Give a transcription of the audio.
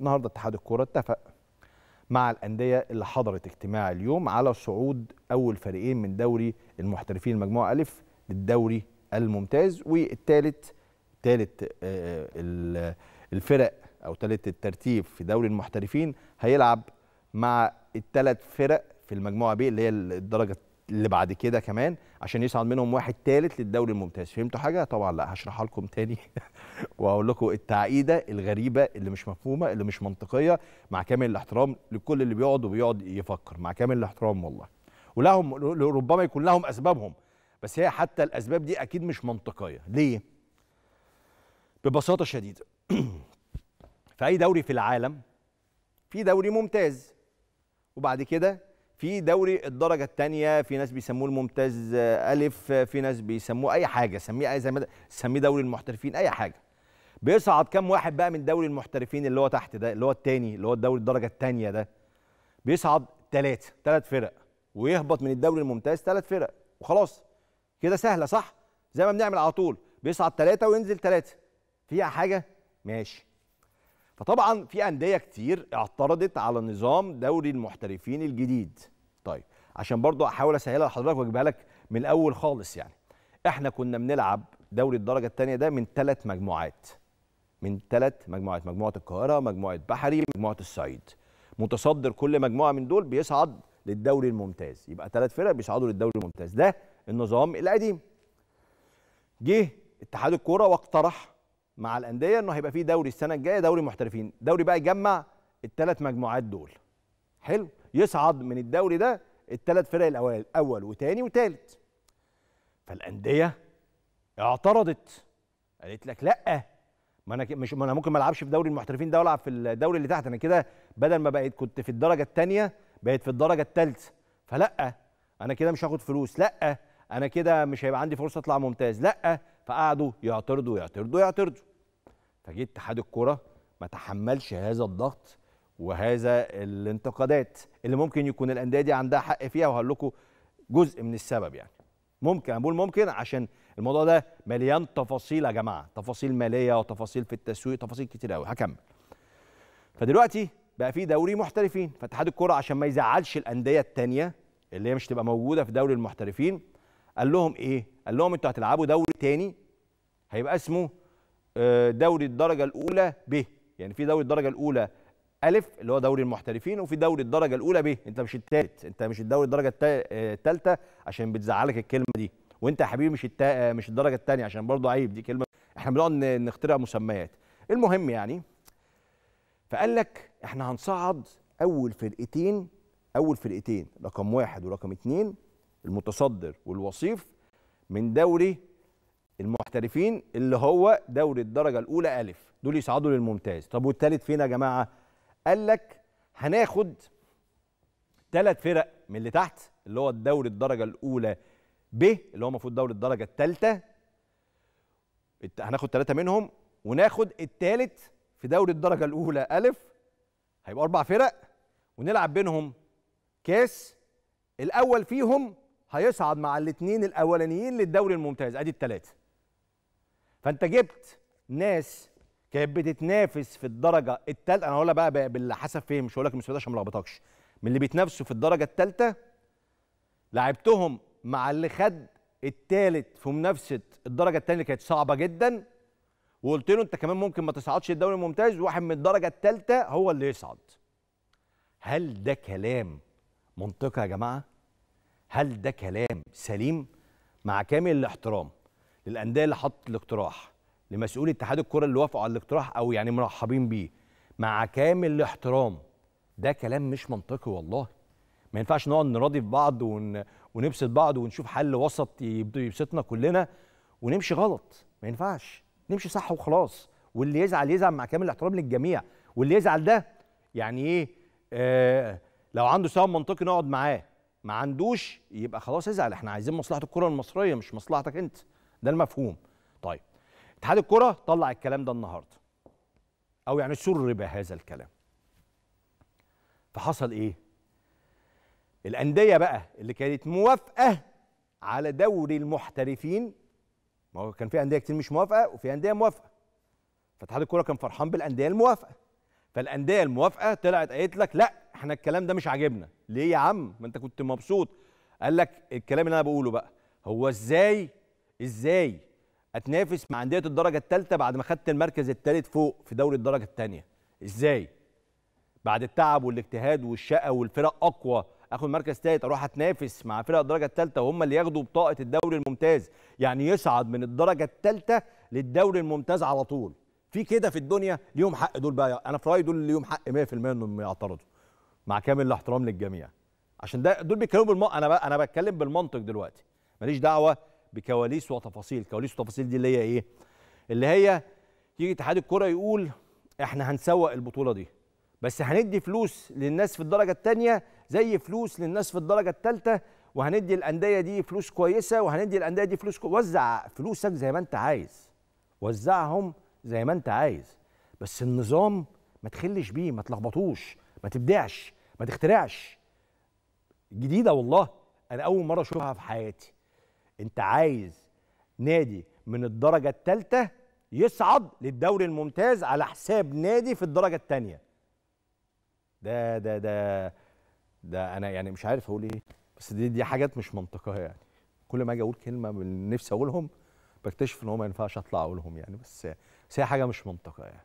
النهارده اتحاد الكوره اتفق مع الانديه اللي حضرت اجتماع اليوم على صعود اول فريقين من دوري المحترفين المجموعه الف للدوري الممتاز والثالث ثالث آه، الفرق او ثالث الترتيب في دوري المحترفين هيلعب مع الثلاث فرق في المجموعه ب اللي هي الدرجه اللي بعد كده كمان عشان يصعد منهم واحد ثالث للدوري الممتاز فهمتوا حاجه طبعا لا هشرحها لكم تاني واقول لكم التعقيده الغريبه اللي مش مفهومه اللي مش منطقيه مع كامل الاحترام لكل اللي بيقعد وبيقعد يفكر مع كامل الاحترام والله ولهم ربما يكون لهم اسبابهم بس هي حتى الاسباب دي اكيد مش منطقيه ليه ببساطه شديده في اي دوري في العالم في دوري ممتاز وبعد كده في دوري الدرجه الثانيه في ناس بيسموه الممتاز آه، الف آه، في ناس بيسموه اي حاجه سميه أي زي ما سميه دوري المحترفين اي حاجه بيصعد كام واحد بقى من دوري المحترفين اللي هو تحت ده اللي هو الثاني اللي هو الدوري الدرجه الثانيه ده بيصعد ثلاثه ثلاث فرق ويهبط من الدوري الممتاز ثلاث فرق وخلاص كده سهله صح زي ما بنعمل على طول بيصعد ثلاثه وينزل ثلاثه فيها حاجه ماشي فطبعا في انديه كتير اعترضت على نظام دوري المحترفين الجديد طيب عشان برضو احاول اسهلها لحضرتك واجيبها لك من الاول خالص يعني احنا كنا بنلعب دوري الدرجه الثانيه ده من ثلاث مجموعات من ثلاث مجموعات مجموعه القاهره مجموعه بحري مجموعه الصعيد متصدر كل مجموعه من دول بيصعد للدوري الممتاز يبقى ثلاث فرق بيصعدوا للدوري الممتاز ده النظام القديم جه اتحاد الكوره واقترح مع الانديه انه هيبقى في دوري السنه الجايه دوري محترفين دوري بقى يجمع الثلاث مجموعات دول حلو يصعد من الدوري ده الثلاث فرق الاوائل اول وثاني وثالث فالانديه اعترضت قالت لك لا ما انا مش ما انا ممكن ما العبش في دوري المحترفين ده والعب في الدوري اللي تحت انا كده بدل ما بقيت كنت في الدرجه الثانيه بقيت في الدرجه الثالثه فلا انا كده مش هاخد فلوس لا انا كده مش هيبقى عندي فرصه اطلع ممتاز لا فقعدوا يعترضوا يعترضوا يعترضوا فجيت اتحاد الكوره ما تحملش هذا الضغط وهذا الانتقادات اللي ممكن يكون الانديه دي عندها حق فيها وهقول لكم جزء من السبب يعني ممكن انا بقول ممكن عشان الموضوع ده مليان تفاصيل يا جماعه تفاصيل ماليه وتفاصيل في التسويق تفاصيل كتير قوي هكمل فدلوقتي بقى في دوري محترفين فاتحاد الكره عشان ما يزعلش الانديه الثانيه اللي هي مش تبقى موجوده في دوري المحترفين قال لهم ايه قال لهم انتوا هتلعبوا دوري تاني هيبقى اسمه آه، دوري الدرجه الاولى ب يعني في دوري الدرجه الاولى الف اللي هو دوري المحترفين وفي دوري الدرجه الاولى ب انت مش التالت انت مش الدوري الدرجه الثالثه عشان بتزعلك الكلمه دي وانت يا حبيبي مش التا... مش الدرجه الثانيه عشان برضه عيب دي كلمه احنا بنقعد نخترع مسميات المهم يعني فقال لك احنا هنصعد اول فرقتين اول فرقتين رقم واحد ورقم اثنين المتصدر والوصيف من دوري المحترفين اللي هو دوري الدرجه الاولى الف دول يصعدوا للممتاز طب والثالث فين يا جماعه قال لك هناخد ثلاث فرق من اللي تحت اللي هو الدوري الدرجه الاولى ب اللي هو المفروض دوري الدرجه الثالثه هناخد ثلاثه منهم وناخد الثالث في دوري الدرجه الاولى الف هيبقى اربع فرق ونلعب بينهم كاس الاول فيهم هيصعد مع الاثنين الاولانيين للدوري الممتاز ادي الثلاثه فانت جبت ناس كانت بتتنافس في الدرجه الثالثه انا هقولها بقى بالحسب فهم مش هقول لك المسؤوليه عشان ما لخبطكش من اللي بيتنافسوا في الدرجه الثالثه لعبتهم مع اللي خد الثالث في منافسه الدرجه الثانيه اللي كانت صعبه جدا وقلت له انت كمان ممكن ما تصعدش الدوري الممتاز واحد من الدرجه الثالثه هو اللي يصعد هل ده كلام منطقي يا جماعه هل ده كلام سليم مع كامل الاحترام للانديه اللي حط الاقتراح لمسؤولي اتحاد الكره اللي وافقوا على الاقتراح او يعني مرحبين بيه مع كامل الاحترام ده كلام مش منطقي والله ما ينفعش نقعد نراضي في بعض ون... ونبسط بعض ونشوف حل وسط يبسطنا كلنا ونمشي غلط ما ينفعش نمشي صح وخلاص واللي يزعل يزعل مع كامل الاحترام للجميع واللي يزعل ده يعني ايه آه لو عنده سبب منطقي نقعد معاه ما عندوش يبقى خلاص ازعل احنا عايزين مصلحه الكره المصريه مش مصلحتك انت ده المفهوم طيب اتحاد الكره طلع الكلام ده النهارده او يعني سرب هذا الكلام فحصل ايه الانديه بقى اللي كانت موافقه على دوري المحترفين ما هو كان في انديه كتير مش موافقه وفي انديه موافقه فاتحاد الكره كان فرحان بالانديه الموافقه فالانديه الموافقه طلعت قالت لك لا احنا الكلام ده مش عاجبنا ليه يا عم ما انت كنت مبسوط قال لك الكلام اللي انا بقوله بقى هو ازاي ازاي اتنافس مع انديه الدرجه الثالثه بعد ما خدت المركز الثالث فوق في دوري الدرجه الثانيه ازاي بعد التعب والاجتهاد والشقه والفرق اقوى اخد مركز ثالث اروح اتنافس مع فرق الدرجه الثالثه وهم اللي ياخدوا بطاقه الدوري الممتاز يعني يصعد من الدرجه الثالثه للدوري الممتاز على طول في كده في الدنيا ليهم حق دول بقى انا في رايي دول ليهم حق 100% انهم يعترضوا مع كامل الاحترام للجميع عشان ده دول بيتكلموا بالم... انا انا بتكلم بالمنطق دلوقتي ماليش دعوه بكواليس وتفاصيل كواليس وتفاصيل دي اللي هي ايه اللي هي يجي اتحاد الكره يقول احنا هنسوق البطوله دي بس هندي فلوس للناس في الدرجه الثانيه زي فلوس للناس في الدرجه الثالثه وهندي الانديه دي فلوس كويسه وهندي الانديه دي فلوس كو... وزع فلوسك زي ما انت عايز وزعهم زي ما انت عايز بس النظام ما تخلش بيه ما تلخبطوش ما تبدعش ما تخترعش جديده والله انا اول مره اشوفها في حياتي انت عايز نادي من الدرجه الثالثه يصعد للدوري الممتاز على حساب نادي في الدرجه الثانيه ده ده ده ده انا يعني مش عارف اقول ايه بس دي دي حاجات مش منطقيه يعني كل ما اجي اقول كلمه من نفسي اقولهم بكتشف ان هو ما ينفعش اطلع اقولهم يعني بس بس هي حاجه مش منطقيه يعني